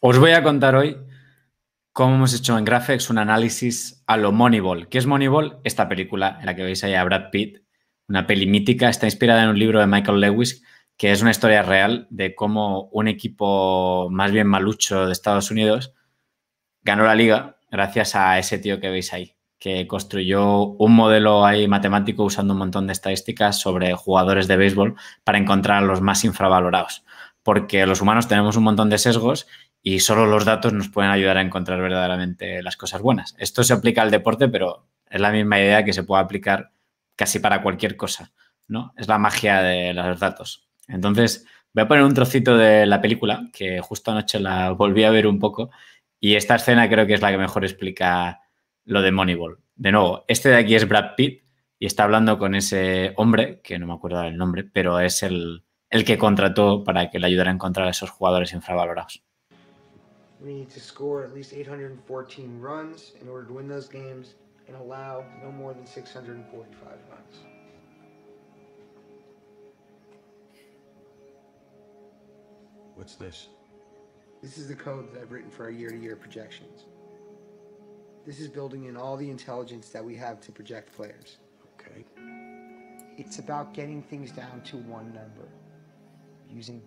Os voy a contar hoy cómo hemos hecho en Graphics un análisis a lo Moneyball. ¿Qué es Moneyball? Esta película en la que veis ahí a Brad Pitt, una peli mítica, está inspirada en un libro de Michael Lewis, que es una historia real de cómo un equipo más bien malucho de Estados Unidos ganó la liga gracias a ese tío que veis ahí, que construyó un modelo ahí matemático usando un montón de estadísticas sobre jugadores de béisbol para encontrar a los más infravalorados. Porque los humanos tenemos un montón de sesgos y solo los datos nos pueden ayudar a encontrar verdaderamente las cosas buenas. Esto se aplica al deporte, pero es la misma idea que se puede aplicar casi para cualquier cosa, ¿no? Es la magia de los datos. Entonces, voy a poner un trocito de la película, que justo anoche la volví a ver un poco, y esta escena creo que es la que mejor explica lo de Moneyball. De nuevo, este de aquí es Brad Pitt y está hablando con ese hombre, que no me acuerdo el nombre, pero es el, el que contrató para que le ayudara a encontrar a esos jugadores infravalorados. We need to score at least 814 runs in order to win those games and allow no more than 645 runs. What's this? This is the code that I've written for our year to year projections. This is building in all the intelligence that we have to project players. Okay. It's about getting things down to one number, using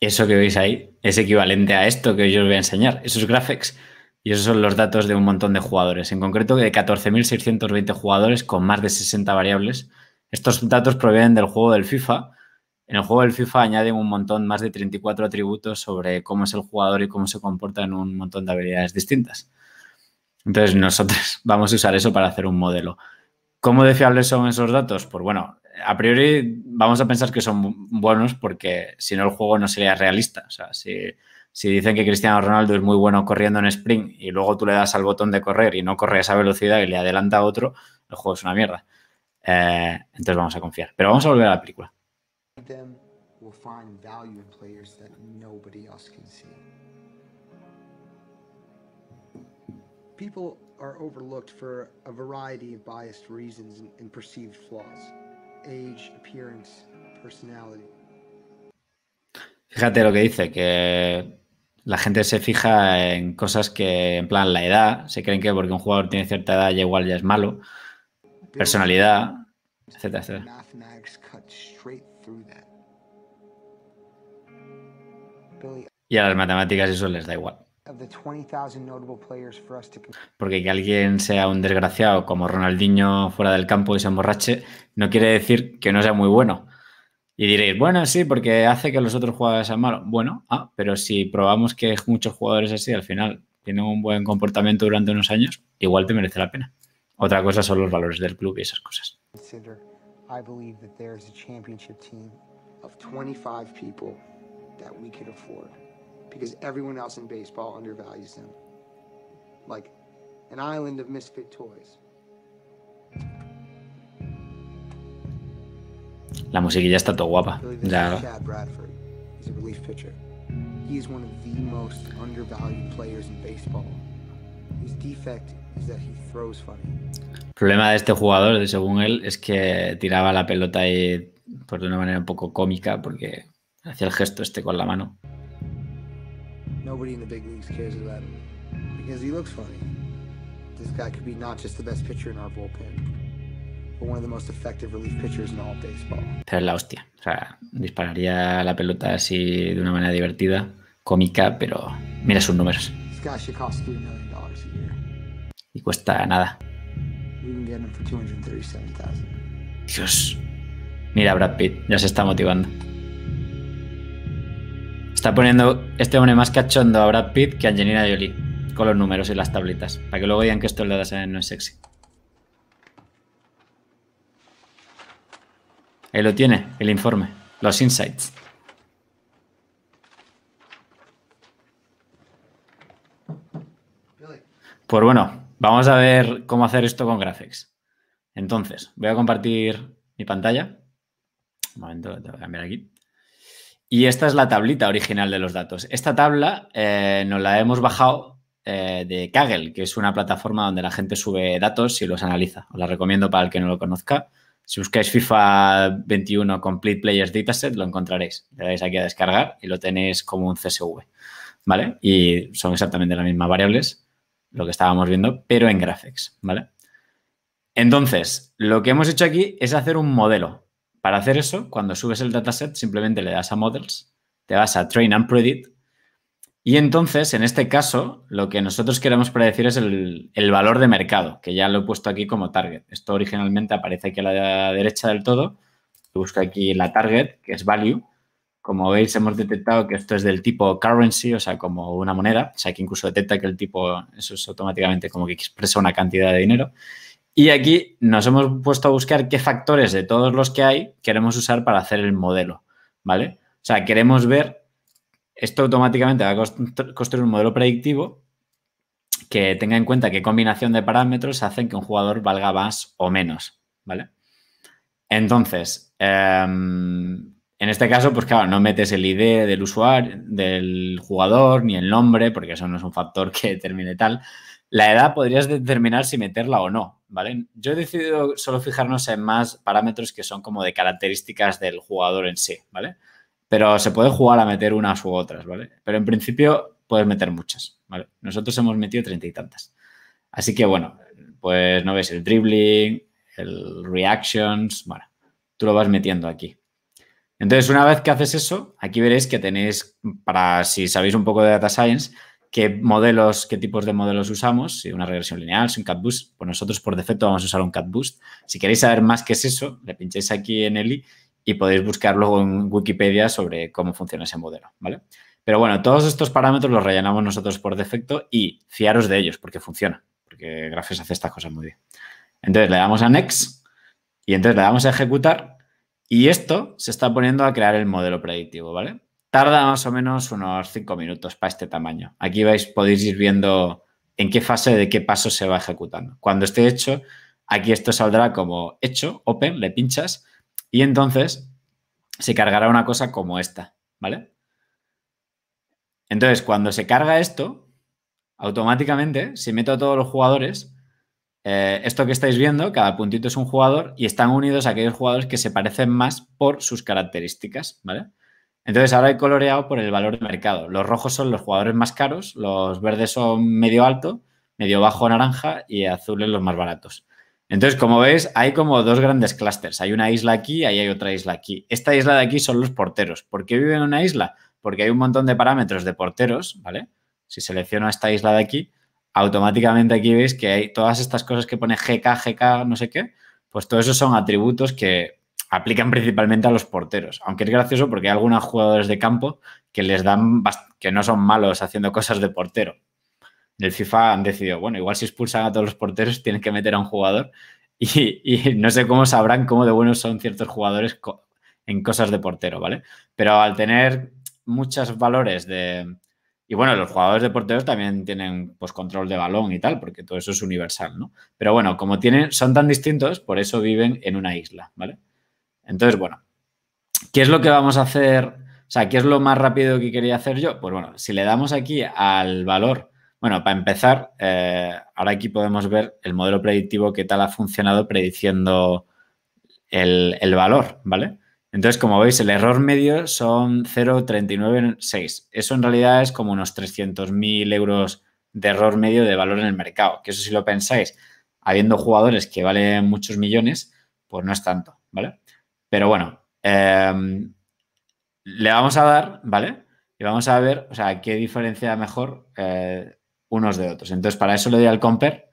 eso que veis ahí es equivalente a esto que yo os voy a enseñar, esos graphics. Y esos son los datos de un montón de jugadores, en concreto de 14.620 jugadores con más de 60 variables. Estos datos provienen del juego del FIFA. En el juego del FIFA añaden un montón, más de 34 atributos sobre cómo es el jugador y cómo se comporta en un montón de habilidades distintas. Entonces nosotros vamos a usar eso para hacer un modelo. ¿Cómo de fiables son esos datos? Pues bueno, a priori vamos a pensar que son buenos porque si no el juego no sería realista. O sea, si, dicen que Cristiano Ronaldo es muy bueno corriendo en sprint y luego tú le das al botón de correr y no corre a esa velocidad y le adelanta a otro, el juego es una mierda. Eh, entonces vamos a confiar. Pero vamos a volver a la película age, Fíjate lo que dice, que la gente se fija en cosas que, en plan, la edad, se creen que porque un jugador tiene cierta edad ya igual ya es malo, personalidad, etcétera, etcétera. Y a las matemáticas eso les da igual. Porque que alguien sea un desgraciado como Ronaldinho fuera del campo y se emborrache no quiere decir que no sea muy bueno. Y diréis, bueno, sí, porque hace que los otros jugadores sean malos. Bueno, ah, pero si probamos que muchos jugadores así al final tienen un buen comportamiento durante unos años, igual te merece la pena. Otra cosa son los valores del club y esas cosas because everyone else in baseball undervalues them. Like an island of misfit toys. La musiquilla está todo guapa. Ya. Chad Bradford. He's a relief pitcher. He is one of the most undervalued players in baseball. His defect is that he throws funny. El problema de este jugador, según él, es que tiraba la pelota y, por pues, de una manera un poco cómica porque hacía el gesto este con la mano nobody in the big leagues cares about him because he looks funny. This guy could be not just the best pitcher in our bullpen, but one of the most effective relief pitchers in all of baseball. Pero es la hostia. O sea, dispararía la pelota así de una manera divertida, cómica, pero mira sus números. This guy should cost $3 million a year. Y cuesta nada. We can get him for 237,000. Dios. Mira, Brad Pitt ya se está motivando. Está poniendo este hombre más cachondo a Brad Pitt que a Angelina Jolie. Con los números y las tabletas. Para que luego digan que esto no es sexy. Ahí lo tiene, el informe. Los insights. Pues bueno, vamos a ver cómo hacer esto con Graphics. Entonces, voy a compartir mi pantalla. Un momento, voy a cambiar aquí. Y esta es la tablita original de los datos. Esta tabla eh, nos la hemos bajado eh, de Kaggle, que es una plataforma donde la gente sube datos y los analiza. Os la recomiendo para el que no lo conozca. Si buscáis FIFA 21 Complete Players Dataset, lo encontraréis. Le dais aquí a descargar y lo tenéis como un CSV. ¿Vale? Y son exactamente las mismas variables, lo que estábamos viendo, pero en Graphics. ¿Vale? Entonces, lo que hemos hecho aquí es hacer un modelo para hacer eso, cuando subes el dataset, simplemente le das a Models, te vas a Train and Predict y entonces, en este caso, lo que nosotros queremos predecir es el, valor de mercado, que ya lo he puesto aquí como target. Esto originalmente aparece aquí a la derecha del todo. Busca aquí la target, que es value. Como veis, hemos detectado que esto es del tipo currency, o sea, como una moneda. O sea, que incluso detecta que el tipo, eso es automáticamente como que expresa una cantidad de dinero. Y aquí nos hemos puesto a buscar qué factores de todos los que hay queremos usar para hacer el modelo, ¿vale? O sea, queremos ver, esto automáticamente va a construir un modelo predictivo que tenga en cuenta qué combinación de parámetros hacen que un jugador valga más o menos, ¿vale? Entonces, em, en este caso, pues claro, no metes el ID del usuario, del jugador, ni el nombre, porque eso no es un factor que determine tal, la edad podrías determinar si meterla o no, ¿vale? Yo he decidido solo fijarnos en más parámetros que son como de características del jugador en sí, ¿vale? Pero se puede jugar a meter unas u otras, ¿vale? Pero en principio puedes meter muchas, ¿vale? Nosotros hemos metido treinta y tantas. Así que bueno, pues no ves el dribbling, el reactions, bueno, tú lo vas metiendo aquí. Entonces, una vez que haces eso, aquí veréis que tenéis, para si sabéis un poco de data science, qué modelos, qué tipos de modelos usamos, si una regresión lineal, si un catboost. pues nosotros por defecto vamos a usar un catboost. Si queréis saber más qué es eso, le pincháis aquí en Eli y podéis buscar luego en Wikipedia sobre cómo funciona ese modelo, ¿vale? Pero bueno, todos estos parámetros los rellenamos nosotros por defecto y fiaros de ellos porque funciona, porque Graphics hace estas cosas muy bien. Entonces le damos a Next y entonces le damos a ejecutar y esto se está poniendo a crear el modelo predictivo, ¿vale? Tarda más o menos unos 5 minutos para este tamaño. Aquí vais, podéis ir viendo en qué fase de qué paso se va ejecutando. Cuando esté hecho, aquí esto saldrá como hecho, open, le pinchas y entonces se cargará una cosa como esta, ¿vale? Entonces, cuando se carga esto, automáticamente, si meto a todos los jugadores, eh, esto que estáis viendo, cada puntito es un jugador y están unidos a aquellos jugadores que se parecen más por sus características, ¿vale? Entonces ahora he coloreado por el valor de mercado. Los rojos son los jugadores más caros, los verdes son medio alto, medio bajo naranja y azules los más baratos. Entonces, como veis, hay como dos grandes clústeres. Hay una isla aquí, ahí hay otra isla aquí. Esta isla de aquí son los porteros. ¿Por qué viven en una isla? Porque hay un montón de parámetros de porteros, ¿vale? Si selecciono esta isla de aquí, automáticamente aquí veis que hay todas estas cosas que pone GK, GK, no sé qué, pues todo eso son atributos que aplican principalmente a los porteros, aunque es gracioso porque hay algunos jugadores de campo que les dan que no son malos haciendo cosas de portero. Del el FIFA han decidido, bueno, igual si expulsan a todos los porteros tienen que meter a un jugador y, no sé cómo sabrán cómo de buenos son ciertos jugadores en cosas de portero, ¿vale? Pero al tener muchos valores de... Y bueno, los jugadores de porteros también tienen pues, control de balón y tal, porque todo eso es universal, ¿no? Pero bueno, como tienen, son tan distintos, por eso viven en una isla, ¿vale? Entonces, bueno, ¿qué es lo que vamos a hacer? O sea, ¿qué es lo más rápido que quería hacer yo? Pues bueno, si le damos aquí al valor, bueno, para empezar, eh, ahora aquí podemos ver el modelo predictivo, qué tal ha funcionado prediciendo el, el valor, ¿vale? Entonces, como veis, el error medio son 0,396. Eso en realidad es como unos 300.000 euros de error medio de valor en el mercado. Que eso si lo pensáis, habiendo jugadores que valen muchos millones, pues no es tanto, ¿vale? Pero bueno, em, le vamos a dar, ¿vale? Y vamos a ver, o sea, qué diferencia mejor eh, unos de otros. Entonces, para eso le doy al compare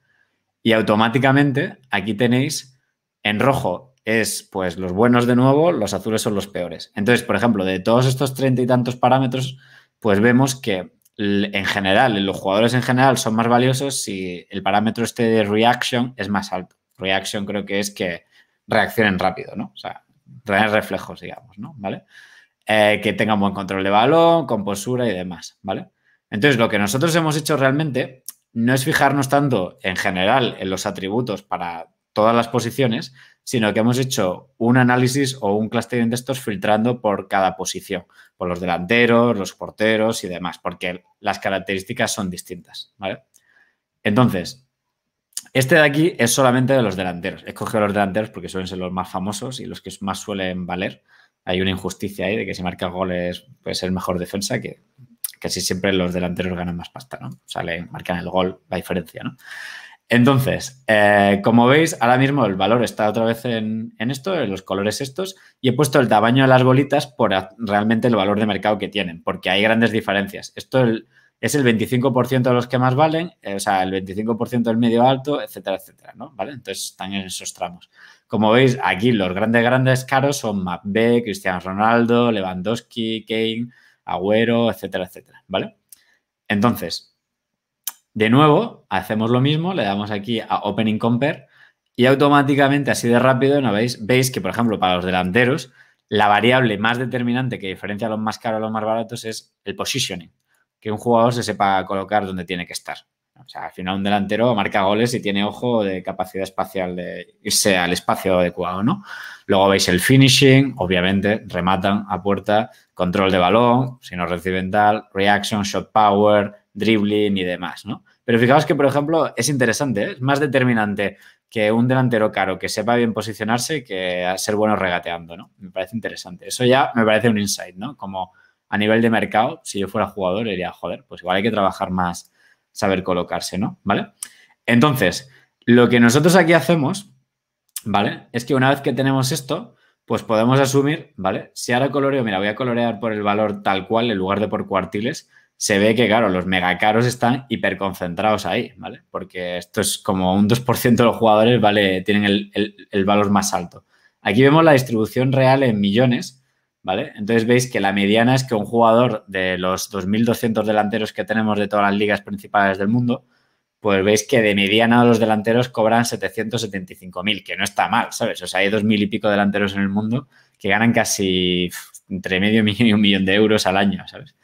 y automáticamente aquí tenéis en rojo es pues los buenos de nuevo, los azules son los peores. Entonces, por ejemplo, de todos estos treinta y tantos parámetros, pues vemos que en general, los jugadores en general son más valiosos si el parámetro este de reaction es más alto. Reaction creo que es que reaccionen rápido, ¿no? O sea, tener reflejos, digamos, ¿no? ¿Vale? Eh, que tengan buen control de balón, composura y demás, ¿vale? Entonces, lo que nosotros hemos hecho realmente no es fijarnos tanto en general en los atributos para todas las posiciones, sino que hemos hecho un análisis o un clustering de estos filtrando por cada posición, por los delanteros, los porteros y demás, porque las características son distintas, ¿vale? Entonces, este de aquí es solamente de los delanteros. He cogido los delanteros porque suelen ser los más famosos y los que más suelen valer. Hay una injusticia ahí de que si marca goles puede ser mejor defensa, que casi siempre los delanteros ganan más pasta, ¿no? O sea, le marcan el gol, la diferencia, ¿no? Entonces, eh, como veis, ahora mismo el valor está otra vez en, esto, en los colores estos, y he puesto el tamaño de las bolitas por realmente el valor de mercado que tienen, porque hay grandes diferencias. Esto, el, es el 25% de los que más valen, eh, o sea, el 25% del medio alto, etcétera, etcétera, ¿no? ¿Vale? Entonces están en esos tramos. Como veis, aquí los grandes, grandes caros son Mbappé, Cristiano Ronaldo, Lewandowski, Kane, Agüero, etcétera, etcétera, ¿vale? Entonces, de nuevo, hacemos lo mismo, le damos aquí a Opening Compare y automáticamente, así de rápido, veis? Veis que, por ejemplo, para los delanteros, la variable más determinante que diferencia a los más caros a los más baratos es el positioning que un jugador se sepa colocar donde tiene que estar. O sea, al final un delantero marca goles y tiene ojo de capacidad espacial de irse al espacio adecuado, ¿no? Luego veis el finishing, obviamente, rematan a puerta, control de balón, si no reciben tal, reaction, shot power, dribbling y demás, ¿no? Pero fijaos que, por ejemplo, es interesante, ¿eh? es más determinante que un delantero caro que sepa bien posicionarse que ser bueno regateando, ¿no? Me parece interesante. Eso ya me parece un insight, ¿no? Como a nivel de mercado, si yo fuera jugador, diría, joder, pues igual hay que trabajar más, saber colocarse, ¿no? ¿Vale? Entonces, lo que nosotros aquí hacemos, ¿vale? Es que una vez que tenemos esto, pues podemos asumir, ¿vale? Si ahora coloreo, mira, voy a colorear por el valor tal cual en lugar de por cuartiles, se ve que, claro, los megacaros están hiperconcentrados ahí, ¿vale? Porque esto es como un 2% de los jugadores, ¿vale? Tienen el valor más alto. Aquí vemos la distribución real en millones, ¿vale? Entonces veis que la mediana es que un jugador de los 2.200 delanteros que tenemos de todas las ligas principales del mundo, pues veis que de mediana los delanteros cobran 775.000, que no está mal, ¿sabes? O sea, hay 2.000 y pico delanteros en el mundo que ganan casi entre medio millón y un millón de euros al año, ¿sabes?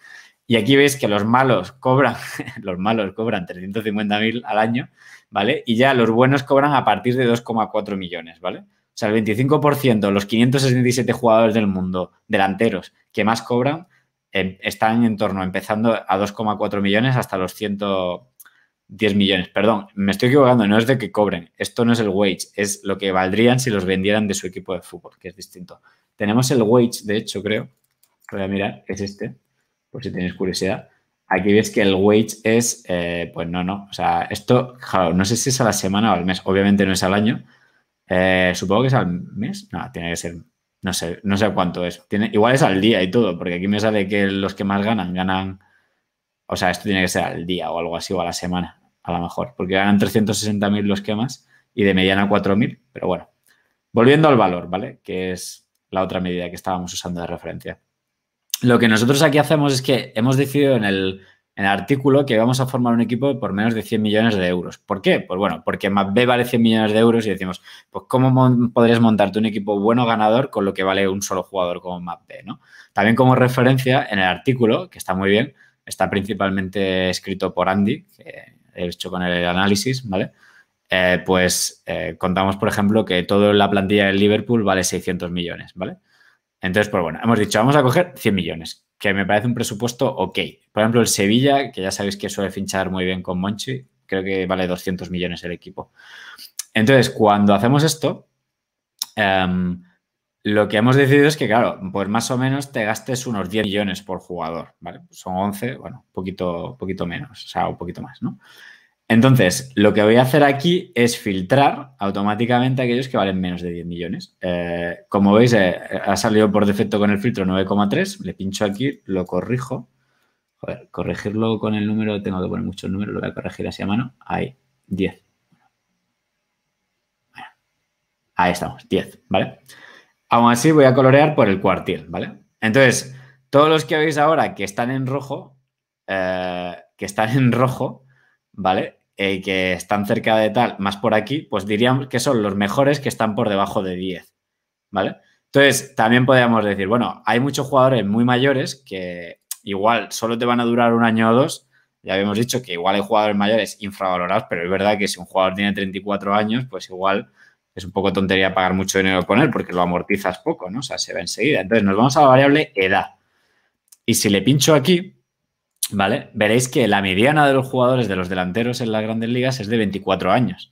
Y aquí veis que los malos cobran, los malos cobran 350.000 al año, ¿vale? Y ya los buenos cobran a partir de 2,4 millones, ¿vale? O sea, el 25%, los 567 jugadores del mundo, delanteros, que más cobran, em, están en torno, empezando a 2,4 millones hasta los 110 millones. Perdón, me estoy equivocando, no es de que cobren. Esto no es el wage, es lo que valdrían si los vendieran de su equipo de fútbol, que es distinto. Tenemos el wage, de hecho, creo. Voy a mirar, es este, por si tenéis curiosidad aquí ves que el wage es, eh, pues no, no, o sea, esto, no sé si es a la semana o al mes, obviamente no es al año, eh, supongo que es al mes. No, tiene que ser. No sé, no sé cuánto es. Tiene, igual es al día y todo, porque aquí me sale que los que más ganan, ganan. O sea, esto tiene que ser al día o algo así, o a la semana, a lo mejor. Porque ganan 360.000 los que más y de mediana 4.000. Pero bueno, volviendo al valor, ¿vale? Que es la otra medida que estábamos usando de referencia. Lo que nosotros aquí hacemos es que hemos decidido en el en el artículo que vamos a formar un equipo por menos de 100 millones de euros. ¿Por qué? Pues bueno, porque map B vale 100 millones de euros y decimos, pues ¿cómo podrías montarte un equipo bueno ganador con lo que vale un solo jugador como map B? ¿no? También como referencia en el artículo, que está muy bien, está principalmente escrito por Andy, que he hecho con el análisis, ¿vale? Eh, pues eh, contamos, por ejemplo, que toda la plantilla del Liverpool vale 600 millones, ¿vale? Entonces, pues bueno, hemos dicho, vamos a coger 100 millones que me parece un presupuesto ok. Por ejemplo, el Sevilla, que ya sabéis que suele finchar muy bien con Monchi, creo que vale 200 millones el equipo. Entonces, cuando hacemos esto, em, lo que hemos decidido es que, claro, pues más o menos te gastes unos 10 millones por jugador, ¿vale? Son 11, bueno, un poquito, poquito menos, o sea, un poquito más, ¿no? Entonces, lo que voy a hacer aquí es filtrar automáticamente aquellos que valen menos de 10 millones. Eh, como veis, eh, ha salido por defecto con el filtro 9,3. Le pincho aquí, lo corrijo. Joder, corregirlo con el número, tengo que poner muchos números, lo voy a corregir así a mano. Ahí, 10. ahí estamos, 10, ¿vale? Aún así voy a colorear por el cuartil, ¿vale? Entonces, todos los que veis ahora que están en rojo, eh, que están en rojo, ¿vale? Eh, que están cerca de tal, más por aquí, pues diríamos que son los mejores que están por debajo de 10, ¿vale? Entonces, también podríamos decir, bueno, hay muchos jugadores muy mayores que igual solo te van a durar un año o dos. Ya habíamos dicho que igual hay jugadores mayores infravalorados, pero es verdad que si un jugador tiene 34 años, pues igual es un poco tontería pagar mucho dinero con él porque lo amortizas poco, ¿no? O sea, se va enseguida. Entonces, nos vamos a la variable edad. Y si le pincho aquí, ¿vale? Veréis que la mediana de los jugadores de los delanteros en las grandes ligas es de 24 años.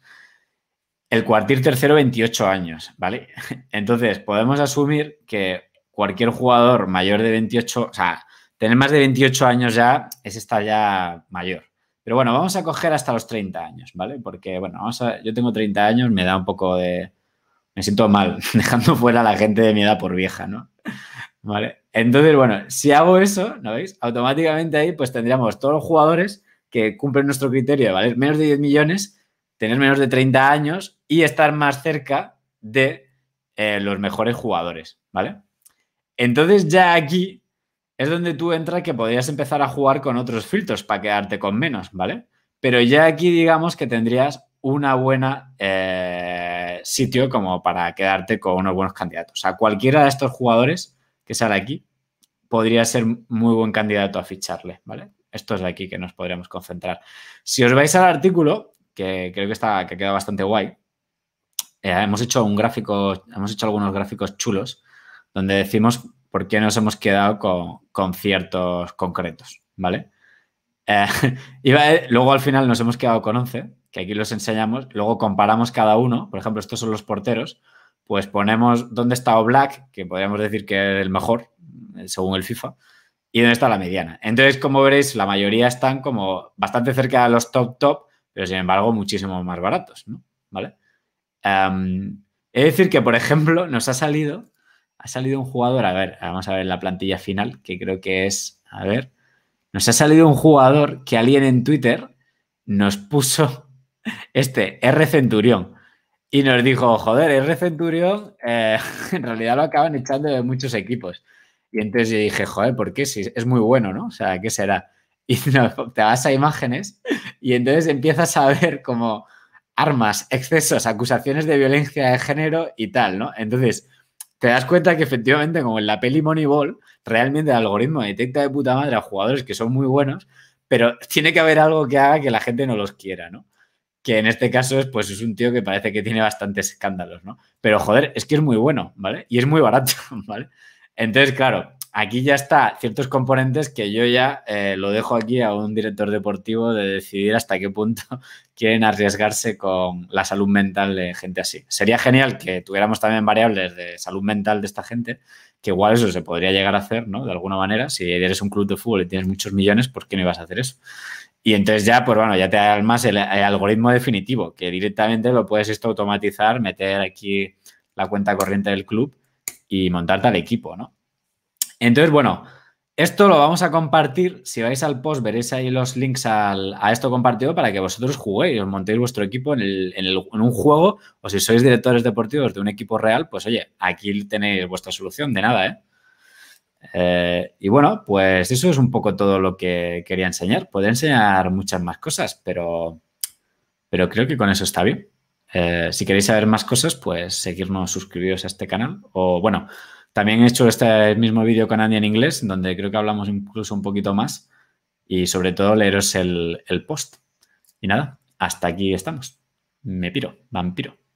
El cuartil tercero, 28 años, ¿vale? Entonces, podemos asumir que cualquier jugador mayor de 28, o sea, tener más de 28 años ya es estar ya mayor. Pero bueno, vamos a coger hasta los 30 años, ¿vale? Porque, bueno, yo tengo 30 años, me da un poco de... Me siento mal dejando fuera a la gente de mi edad por vieja, ¿no? ¿Vale? Entonces, bueno, si hago eso, ¿no veis? Automáticamente ahí pues tendríamos todos los jugadores que cumplen nuestro criterio ¿vale? menos de 10 millones, tener menos de 30 años y estar más cerca de eh, los mejores jugadores, ¿vale? Entonces ya aquí es donde tú entras que podrías empezar a jugar con otros filtros para quedarte con menos, ¿vale? Pero ya aquí digamos que tendrías una buena eh, sitio como para quedarte con unos buenos candidatos. O sea, cualquiera de estos jugadores que sale aquí, podría ser muy buen candidato a ficharle, ¿vale? Esto es de aquí que nos podríamos concentrar. Si os vais al artículo, que creo que, está, que queda bastante guay, eh, hemos hecho un gráfico, hemos hecho algunos gráficos chulos donde decimos por qué nos hemos quedado con, ciertos concretos, ¿vale? y eh, eh, luego al final nos hemos quedado con 11, que aquí los enseñamos, luego comparamos cada uno, por ejemplo, estos son los porteros, pues ponemos dónde está Black que podríamos decir que es el mejor, según el FIFA, y dónde está la mediana. Entonces, como veréis, la mayoría están como bastante cerca de los top top, pero sin embargo muchísimo más baratos, ¿no? ¿Vale? Es em, decir que, por ejemplo, nos ha salido, ha salido un jugador, a ver, vamos a ver la plantilla final, que creo que es, a ver, nos ha salido un jugador que alguien en Twitter nos puso este R Centurión. Y nos dijo, joder, el recenturio eh, en realidad lo acaban echando de muchos equipos. Y entonces yo dije, joder, ¿por qué? Si es muy bueno, ¿no? O sea, ¿qué será? Y te vas a imágenes y entonces empiezas a ver como armas, excesos, acusaciones de violencia de género y tal, ¿no? Entonces te das cuenta que efectivamente, como en la peli Moneyball, realmente el algoritmo detecta de puta madre a jugadores que son muy buenos, pero tiene que haber algo que haga que la gente no los quiera, ¿no? que en este caso es, pues, es un tío que parece que tiene bastantes escándalos, ¿no? Pero joder, es que es muy bueno, ¿vale? Y es muy barato, ¿vale? Entonces, claro, aquí ya está ciertos componentes que yo ya eh, lo dejo aquí a un director deportivo de decidir hasta qué punto quieren arriesgarse con la salud mental de gente así. Sería genial que tuviéramos también variables de salud mental de esta gente, que igual eso se podría llegar a hacer, ¿no? De alguna manera, si eres un club de fútbol y tienes muchos millones, ¿por qué no ibas a hacer eso? Y entonces ya, pues bueno, ya te armas el, el algoritmo definitivo, que directamente lo puedes esto automatizar, meter aquí la cuenta corriente del club y montarte al equipo, ¿no? Entonces, bueno, esto lo vamos a compartir. Si vais al post, veréis ahí los links a esto compartido para que vosotros juguéis, os montéis vuestro equipo en, en, el, en, un juego o si sois directores deportivos de un equipo real, pues oye, aquí tenéis vuestra solución. De nada, ¿eh? Eh, y bueno, pues eso es un poco todo lo que quería enseñar. Podría enseñar muchas más cosas, pero, pero creo que con eso está bien. Eh, si queréis saber más cosas, pues seguirnos suscribidos a este canal. O bueno, también he hecho este mismo vídeo con Andy en inglés, donde creo que hablamos incluso un poquito más. Y sobre todo leeros el post. Y nada, hasta aquí estamos. Me piro, vampiro.